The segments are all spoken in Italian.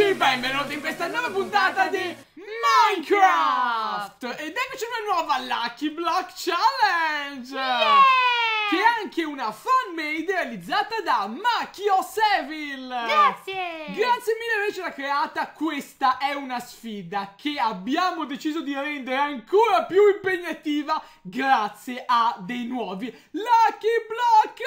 amici, benvenuti in questa nuova puntata di Minecraft! Ed eccoci una nuova Lucky Block Challenge! Yeah! Che è anche una fan made realizzata da Machio Seville! Grazie! Grazie mille per avercela creata, questa è una sfida che abbiamo deciso di rendere ancora più impegnativa grazie a dei nuovi Lucky Block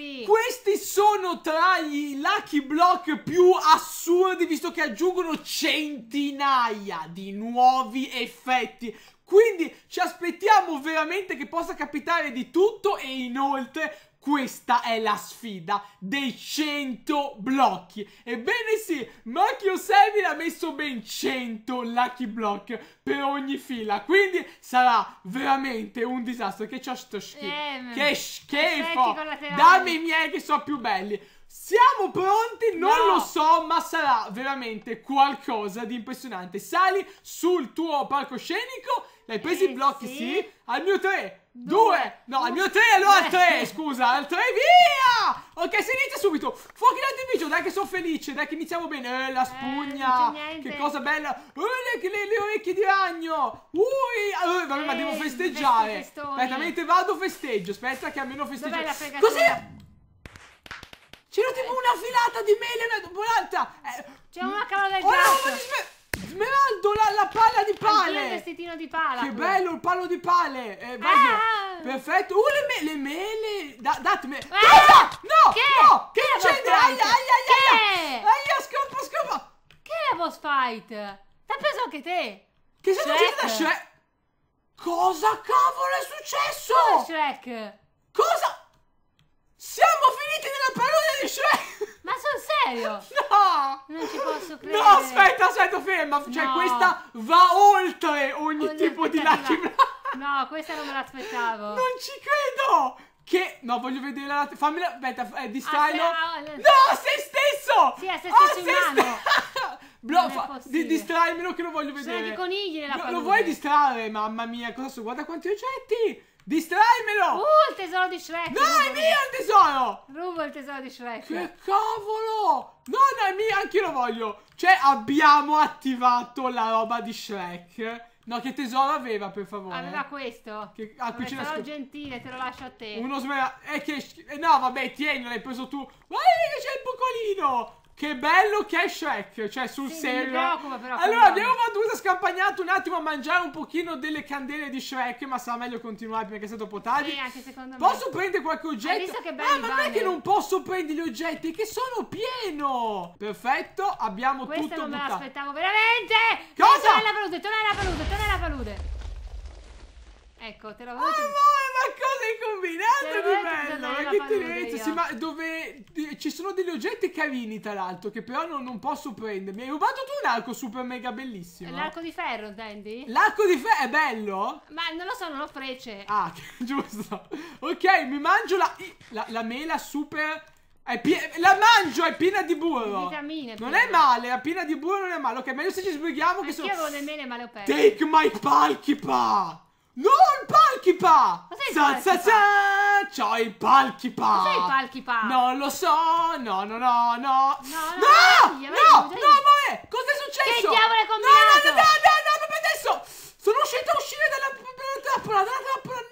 Sì. Questi sono tra i lucky block più assurdi, visto che aggiungono centinaia di nuovi effetti. Quindi ci aspettiamo veramente che possa capitare di tutto e inoltre questa è la sfida dei 100 blocchi. Ebbene sì, Macchio Selvin ha messo ben 100 lucky block per ogni fila. Quindi sarà veramente un disastro. Che c'ho sto schifo. Eh, che schifo. Dammi i miei che sono più belli. Siamo pronti? Non no. lo so, ma sarà veramente qualcosa di impressionante. Sali sul tuo palcoscenico. L'hai preso eh, i blocchi? Sì. sì. Al mio 3, due, no, al mio 3, allora al tre, scusa, al 3, via! Ok, si inizia subito, fuochi d'artificio, dai che sono felice, dai che iniziamo bene, eh, la eh, spugna, eh, che cosa bella, uh, le, le, le, orecchie di ragno, ui, uh, vabbè, eh, ma devo eh, festeggiare, aspetta, mentre vado festeggio, aspetta che almeno festeggio, così... C'era tipo una filata di mele, una volata! Eh, C'è una cavolo del gatto! Smeraldo la, la palla di pale! il vestitino di pala! Che bello il palo di pale! Eh, ah, ah, ah. Perfetto! Uh, le, me le mele! Da datemi! Ah. Eh? Cosa? No! Che? No! Che, che incendio? Aia, aia, aia! Che? Aia, scopa, scopa! Che è la boss fight? T'ha preso anche te! Che sei uscita da Shrek? Cosa cavolo è successo? Cosa è Shrek? serio? No! Non ci posso credere. No, aspetta, aspetta, ferma. Cioè, no. questa va oltre ogni non tipo di Lucky No, questa non me l'aspettavo. Non ci credo! Che... No, voglio vedere la... Fammi la... Aspetta, eh, di stylo... Ah, no, ah. se stesso! Sì, è se stesso oh, se umano. Bluffa, di, distraimelo che lo voglio vedere. Sono dei conigli nella lo, lo vuoi distrarre? Mamma mia, cosa so? Guarda quanti oggetti! Distraimelo! Uh, il tesoro di Shrek! No, è mio il tesoro! Rubo il tesoro di Shrek! Che cavolo! No, no, è mio, anche io lo voglio! Cioè, abbiamo attivato la roba di Shrek. No, che tesoro aveva, per favore? Aveva questo. Che, ah, qui c'era sc... gentile, te lo lascio a te. Uno smera... Eh, che... Eh, no, vabbè, tieni, l'hai preso tu. Guarda che c'è il piccolino! Che bello che è Shrek, cioè sul sì, serio. Però, allora, abbiamo Vandusa scampagnato un attimo a mangiare un pochino delle candele di Shrek, ma sarà meglio continuare perché è stato dopo tardi. Sì, anche secondo me. Posso prendere qualche oggetto? Hai che bello ah, ma non è che non posso prendere gli oggetti, che sono pieno. Perfetto, abbiamo Questa tutto non buttato. non me l'aspettavo veramente. Cosa? Torna la palude, torna la palude, torna la palude. Ecco, te l'ho detto. Ah, ma cosa hai combinato di cioè, bello? Ma che tenerezza! Sì, ma dove ci sono degli oggetti carini, tra l'altro, che però non, non, posso prendermi. Hai rubato tu un arco super mega bellissimo. L'arco di ferro, intendi? L'arco di ferro è bello? Ma non lo so, non ho frecce. Ah, giusto. Ok, mi mangio la, la, la mela super. La mangio, è piena di burro. Vitamine. Non è male, è piena di burro non è male. Ok, meglio se ci sbrighiamo. Che sono. Io avevo nemmeno male ho perso. Take my palchipa. Non palchipa! Palkipa! Cos'è il C'ho il palchipa! Cos'è il Palkipa? Non lo so, no, no, no, no! No, no, no! ma è? Cos'è successo? Che diavolo è combinato? No, no, no, no, no, adesso! Sono uscito a uscire dalla, trappola, dalla trappola!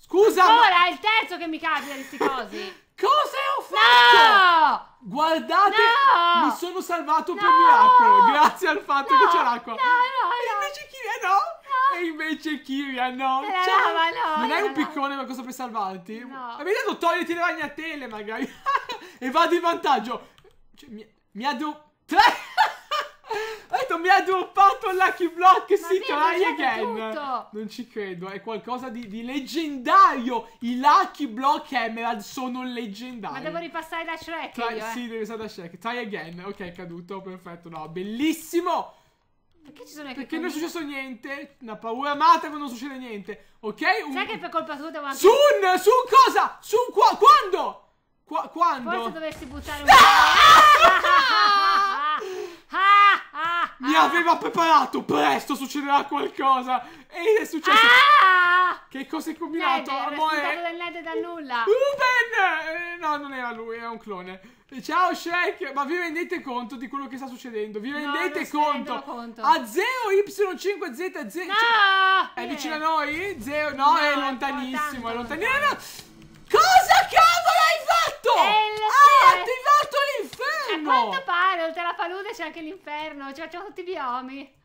Scusa! Ora è il terzo che mi capita di questi cosi! Cosa ho fatto? No! Guardate, no! mi sono salvato no! per miracolo, grazie al fatto no! che c'è l'acqua! No, no, no! E invece chi è? No! E invece Kirian, no. Eh, Ciao, ma no, non hai un piccone ma cosa per salvarti? No. Hai detto togliti le ragnatele, magari. e vado in vantaggio. Cioè, mi, mi ha du... Tre... Ho detto mi ha droppato un Lucky Block Ma si try again tutto. Non ci credo È qualcosa di, di, leggendario I Lucky Block Emerald sono leggendari Ma devo ripassare da Shrek try, io, eh. Sì devi passare da Shrek Try again Ok è caduto perfetto No bellissimo perché ci sono i Perché non è successo niente. Una paura amata quando non succede niente. Ok? Un... Sai che per colpa tua devo anche... Su Su cosa? Su qua... Quando? Qua... Quando? Forse dovresti buttare un... Ah! ah! Mi ah. aveva preparato, presto succederà qualcosa. E è successo. Ah. Che cosa hai combinato? Ned, Amore. È... Ned da nulla. Ruben! Eh, no, non era lui, era un clone. Ciao Shrek, ma vi rendete conto di quello che sta succedendo? Vi rendete no, conto? conto? A 0Y5Z0 no! cioè, è vicino a noi? Zero, no, no è lontanissimo, è, è lontanissimo. Cosa cavolo hai fatto? Eh, hai eh. attivato l'inferno! A quanto pare, oltre alla palude c'è anche l'inferno, ci facciamo tutti i biomi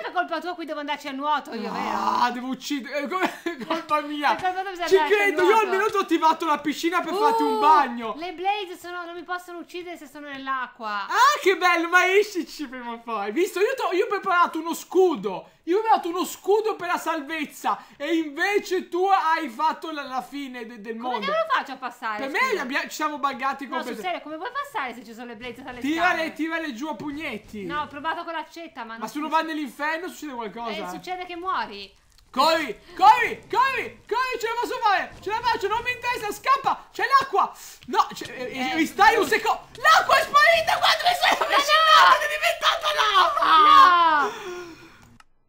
sempre colpa tua qui devo andarci a nuoto io, vero? Ah, devo uccidere. È eh, colpa mia. Ci credo, io al minuto ho attivato la piscina per Uh, farti un bagno. Le blaze sono- non mi possono uccidere se sono nell'acqua. Ah, che bello, ma escici prima o poi. Visto, io, t'ho- io ho preparato uno scudo. Io ho preparato uno scudo per la salvezza. E invece tu hai fatto la, la fine de- del Come mondo. cavolo faccio a passare? Per me scusa? li abbia- ci siamo buggati con No, sul completamente. serio, come puoi passare se ci sono le blaze dalle Tirale, tirale giù a pugnetti. No, ho provato con l'accetta, ma non... Ma sono va nell'inferno morendo succede qualcosa. Eh, succede che muori. Corri, corri, corri, corri, ce la posso fare, ce la faccio, non mi interessa, scappa, c'è l'acqua, no, eh, mi eh, eh, stai un secondo, l'acqua è sparita qua, dove sei avvicinato, no. è diventata lava, no.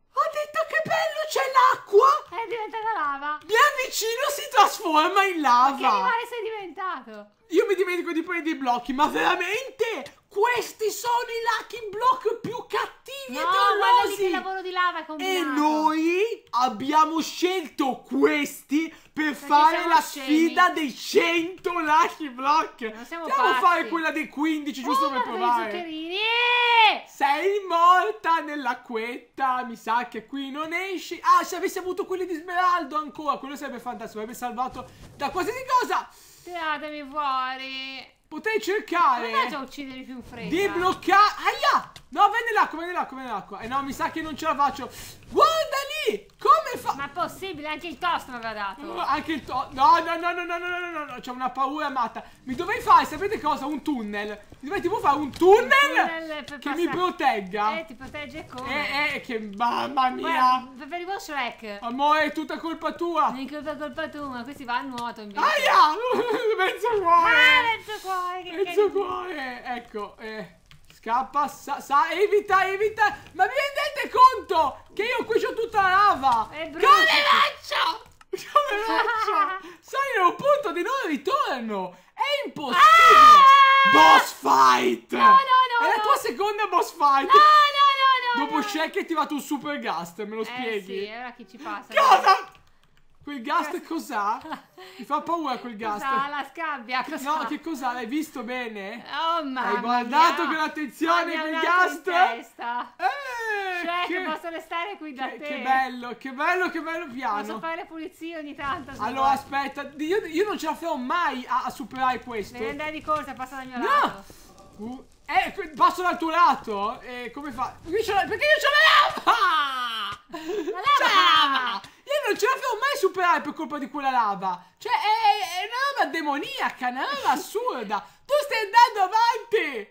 ho detto che bello, c'è l'acqua, è diventata lava, mi avvicino, si trasforma in lava, ma che animale sei diventato? Io mi dimentico di prendere i blocchi, ma veramente, questi sono i lucky block più l'aveva combinato. E noi abbiamo scelto questi per Perché fare la scemi. sfida dei 100 lucky block. Non fare quella dei 15 giusto oh, per provare. Sei morta nell'acquetta, mi sa che qui non esci. Ah, se avessi avuto quelli di smeraldo ancora, quello sarebbe fantastico, avrebbe salvato da qualsiasi cosa. Tiratemi fuori. Potrei cercare di bloccare nell'acqua, nell'acqua. Eh no, mi sa che non ce la faccio. Guarda lì! Come fa? Ma possibile, anche il toast mi aveva dato. Uh, anche il toast. No, no, no, no, no, no, no, no, no. C'ho una paura matta. Mi dovrei fare, sapete cosa? Un tunnel. Mi dovrei tipo fare un tunnel, tunnel che passare. mi protegga. Eh, ti protegge come? Eh, eh, che mamma mia. per Preferivo Shrek. Amore, è tutta colpa tua. Non è colpa, colpa tua, ma questi va a nuoto invece. Aia! mezzo cuore! Ah, mezzo cuore! mezzo cuore! Ecco, eh. Scappa, sa, sa, evita, evita. Ma vi rendete conto che io qui c'ho tutta la lava? È brutto. Come faccio? Come faccio? Sono in un punto di non ritorno. È impossibile. Ah! Boss fight. No, no, no. È la tua seconda boss fight. No, no, no, no. Dopo no. Shaq è attivato un super gas, me lo eh, spieghi? Sì, allora chi ci passa? Cosa? Quel gast cos'ha? Mi fa paura quel gast. Cos'ha la scabbia? Cos no, che cos'ha? L'hai visto bene? Oh mamma Hai guardato mia. con attenzione quel gast? Eh, cioè che, che posso restare qui da che, te. Che bello, che bello, che bello piano. Posso fare pulizie ogni tanto. Allora vuoi. aspetta, io, io, non ce la farò mai a, a superare questo. Devi andare di corsa, passa dal mio no. lato. Uh, eh, passo dal tuo lato? Eh, come fa? Perché io c'ho la, perché io c'ho la lava! La lava! Io non ce la farò mai superare per colpa di quella lava. Cioè, è, è una lava demoniaca, una lava assurda. Tu stai andando avanti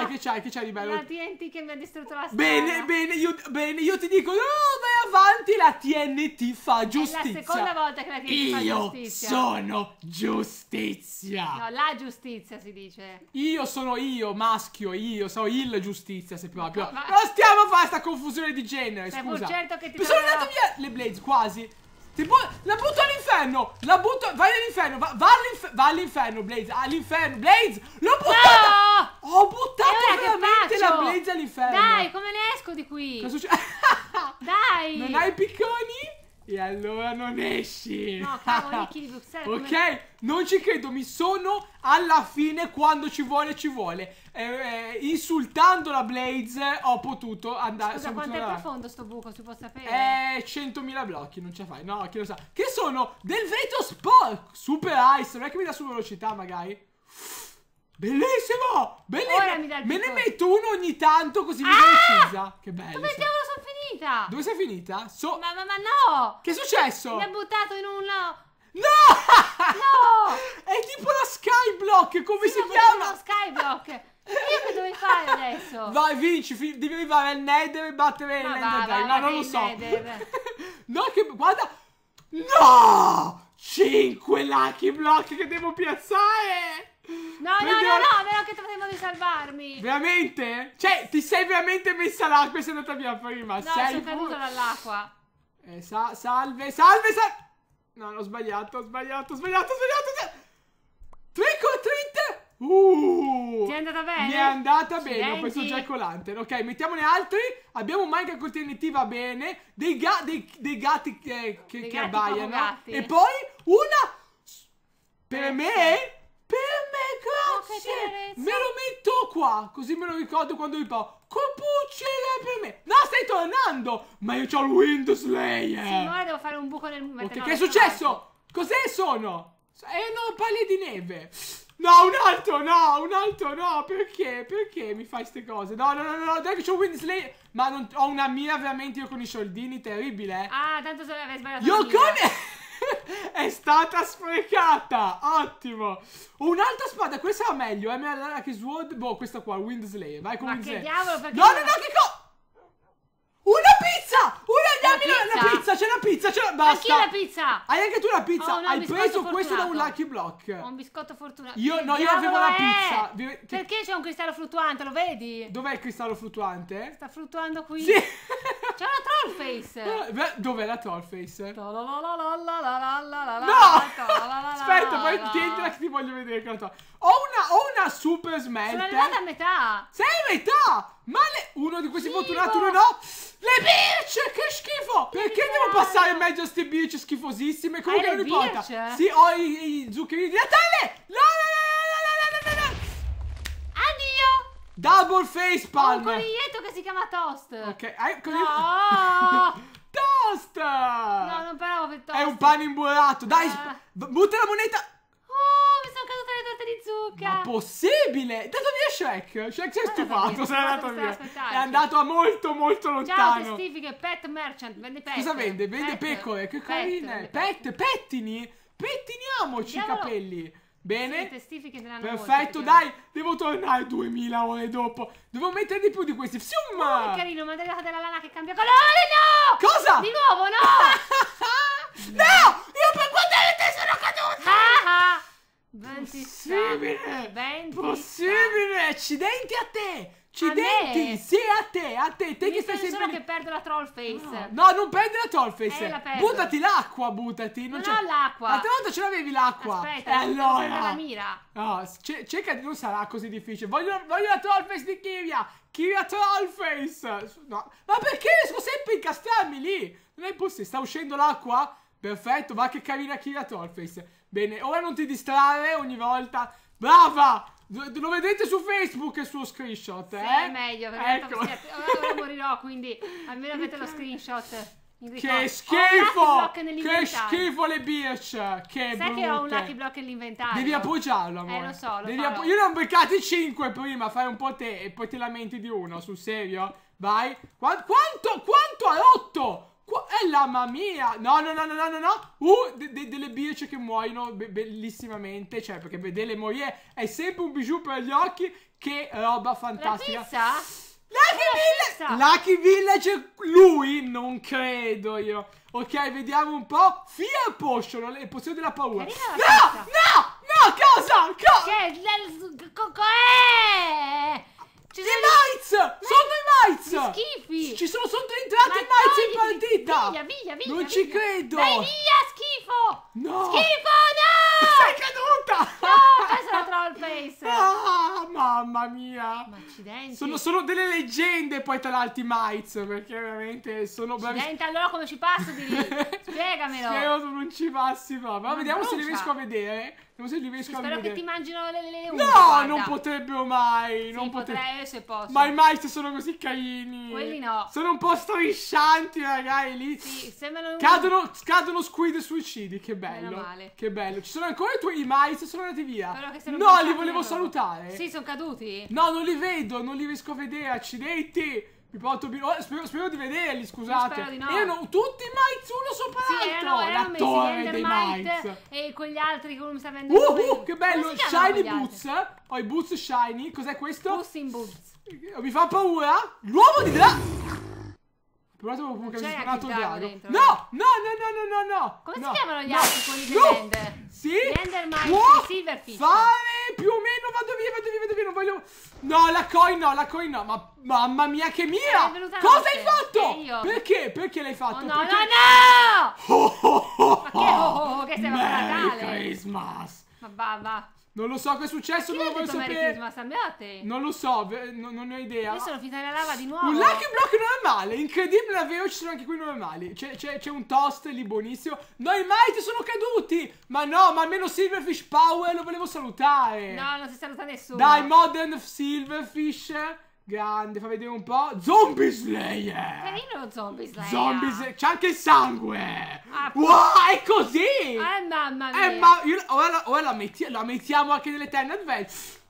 c'hai, che c'hai, che c'hai di bello? La TNT che mi ha distrutto la strada. Bene, bene, io, bene, io ti dico, no, vai avanti, la TNT fa giustizia. È la seconda volta che la TNT io fa giustizia. Io sono giustizia. No, la giustizia si dice. Io sono io, maschio, io, sono il giustizia, se proprio. Ma... Non stiamo a fare questa confusione di genere, Sei cioè, scusa. certo che ti Mi sono andato via le blades, quasi. Tipo, la butto all'inferno! La butto. Vai all'inferno! Va, va all'inferno, Blaze! All'inferno, Blaze! L'ho buttata! No! Ho buttato veramente la blaze all'inferno. Dai, come ne esco di qui? Cosa succede? Dai! Non hai picconi? E allora non esci. No, cavolo, Nicky di Bruxelles. ok, come... non ci credo, mi sono alla fine quando ci vuole, ci vuole. Eh, eh, insultando la Blaze ho potuto andare... Scusa, quanto andare. è profondo sto buco, si può sapere? Eh, 100.000 blocchi, non ce la fai. No, chi lo sa. Che sono del vetro sporco. Super Ice, non è che mi dà su velocità magari. Bellissimo! Bellissimo! Me ne metto uno ogni tanto così mi ah! uccisa. Che bello. Dove diavolo sono finita? Dove sei finita? So... Ma, ma, ma no! Che è successo? Mi ha buttato in un... No! No! è tipo la Skyblock, come sì, si chiama? Uno Skyblock. Io che dovevi fare adesso? Vai, vinci, devi arrivare al Nether e battere il Nether. No, non lo so. no, che guarda. No! 5 lucky block che devo piazzare! No, Perché... no, no, no, è vero che trattiamo di salvarmi. Veramente? Cioè, ti sei veramente messa l'acqua e sei andata via prima. No, sei sono caduta dall'acqua. Eh, sa salve, salve, salve. No, no, ho sbagliato, ho sbagliato, ho sbagliato, ho sbagliato. Trick or treat. Uh, Ti è andata bene? Mi è andata Ci bene, ho preso già il collante. Ok, mettiamone altri. Abbiamo Minecraft con TNT, va bene. Dei, ga dei, dei gatti che, che, che abbaiano. E poi una... Per me me, me lo metto qua, così me lo ricordo quando mi fa Copuccela per me. No, stai tornando, ma io ho il Wind Slayer. Sì, ora devo fare un buco nel muro. Okay, no, che è successo? Cos'è sono? Erano eh, palle di neve. No, un altro no, un altro no, perché? Perché mi fai queste cose? No, no, no, no, dai che c'ho il Winsley, ma non, ho una mira veramente io con i soldini, terribile. Eh. Ah, tanto se l'avrei sbagliato. Io con... È stata sprecata. Ottimo. Un'altra spada. Questa va meglio. MLH eh, Sword. Boh, questa qua. Windslay. Vai con Windslay. Ma che diavolo No, no, no, che co... Una pizza! Una, dammi la, la pizza, c'è la pizza, c'è la... Basta! Ma chi la pizza? Hai anche tu la pizza, oh, no, hai preso fortunato. questo da un Lucky Block. Ho un biscotto fortunato. Io, no, io avevo è? la pizza. Perché c'è un cristallo fluttuante, lo vedi? Dov'è il cristallo fluttuante? Sta fluttuando qui. Sì! c'è una trollface! Eh, beh, dov'è la trollface? No! Aspetta, poi ti entra che ti voglio vedere che la Ho una, ho una super smelter. Sono arrivata a metà. Sei a metà! Ma le... uno di questi fortunati, uno no. Le birch che schifo! Che Perché devo passare in mezzo a queste birch schifosissime? Comunque non importa. Sì, ho i, i zuccherini di Natale! No! Double face palm! Ho un coniglietto che si chiama Toast! Ok, hai No! Ah! toast! No, non parlavo per Toast! È un pane imburrato, dai! Ah. Butta la moneta! Oh, mi sono caduta le torte di zucca! Ma possibile! andato via Shrek! Shrek si è stufato, se n'è andato via! È andato a molto, molto lontano! Ciao, testifiche, Pet Merchant, vende pet. Cosa vende? Vende pet. pecore, che carine! Pet, pet, pettini! Pettiniamoci Diamolo. i capelli! Bene. Perfetto, dai, devo tornare 2000 ore dopo. Devo mettere di più di questi. Fiumma! Oh, che carino, ma della, della lana che cambia colore, no! Cosa? Di nuovo, no! no! Io per guardare te sono caduto! Ah, ah. Possibile! Possibile! Accidenti a te! Accidenti! A sì, a te, a te, te Mi che stai sempre... solo lì. che perde la troll face. No, no non perdi la troll face. Eh, la perdo. buttati l'acqua, buttati. Non, non ho l'acqua. L'altra volta ce l'avevi l'acqua. Aspetta, eh, allora. la mira. No, cerca di... non sarà così difficile. Voglio, voglio la troll face di Kivia. Kivia troll face. No. Ma perché riesco sempre a incastrarmi lì? Non è possibile. Sta uscendo l'acqua? Perfetto, va che carina Kivia troll face. Bene, ora non ti distrarre ogni volta. Brava! Lo vedete su Facebook il suo screenshot, sì, eh? è meglio, perché ecco. ora morirò, quindi almeno avete lo screenshot. Che schifo! Che schifo le birch! Che Sai brutte. che ho un lucky block nell'inventario? Devi appoggiarlo, amore. Eh, lo so, lo Devi farò. Io ne ho beccati 5 prima, fai un po' te e poi ti lamenti di uno, sul serio? Vai. Quanto, quanto ha rotto? Qua è la mamma No, no, no, no, no, no, Uh, de de delle birce che muoiono be bellissimamente. Cioè, perché vedere morire è sempre un bijou per gli occhi. Che roba fantastica. La pizza? Lucky, la Village. Lucky Village! Lui? Non credo io. Ok, vediamo un po'. Fear Potion, le pozioni della paura. No! No! No! Cosa? Co- che? Cos'è? Eh! Ci I Knights! Ma... Sono i Knights! Schifi! Ci sono, sono entrati i Knights in partita! Via, via, via! Non via. ci credo! Vai via, schifo! No! Schifo, no! Sei caduta! No, questa è la troll face! Ah, mamma mia! Ma accidenti! Sono, sono delle leggende poi tra l'altro i Knights, perché veramente sono bravi... Accidenti, allora come ci passo di lì? Spiegamelo! Spero non ci passi proprio, ma vediamo brucia. se riesco a vedere... Vediamo se li riesco sì, spero a Spero che ti mangino le, le, le No, guarda. non potrebbero mai. Sì, non potre... se posso. Ma i mais sono così carini. Quelli no. Sono un po' striscianti, ragazzi, lì. Sì, sembrano... Cadono, cadono squid suicidi, che bello. Meno male. Che bello. Ci sono ancora i tuoi mais, sono andati via. No, li volevo loro. salutare. Sì, sono caduti. No, non li vedo, non li riesco a vedere, accidenti. Mi porto oh, Spero, spero, di vederli, scusate. Io spero di no. Erano tutti Mites uno sopra sì, l'altro. Erano, erano dei Mites. E con gli altri con sta vendendo. Uh, uh, che bello! Shiny Boots. Ho oh, i Boots Shiny. Cos'è questo? Boots in Boots. Eh, mi fa paura. L'uomo di drago. Provate proprio che mi ha drago. Dentro, no, eh. no, no, no, no, no, no. Come no, si chiamano gli altri no, quelli che no. vende? Sì. Glendermite, Silverfish. Fare meno, vado via, vado via, vado via, non voglio... No, la coin no, la coin no, ma mamma mia che mia! Eh, Cosa hai fatto? Eh, io. Perché? Perché l'hai fatto? Oh, no, Perché... no, no! Oh, oh, oh, ma che oh, oh, oh che stai Merry Christmas! Ma va, va. Non lo so che è successo, Chi non lo voglio sapere. Non lo so, non, non, ne ho idea. Io sono finita nella lava di nuovo. Un lucky block non è male, incredibile la veo, ci sono anche qui non è male. C'è un toast lì buonissimo. No, i ti sono caduti! Ma no, ma almeno Silverfish Power lo volevo salutare. No, non si saluta nessuno. Dai, Modern Silverfish. Grande, fa vedere un po'. Zombie Slayer! Carino Zombie Slayer! Zombie Slayer! C'è anche il sangue! Ah, wow, è così! Eh, mamma eh, mia! ma io, ora, ora la, metti, la, mettiamo anche nelle Ten Adventures.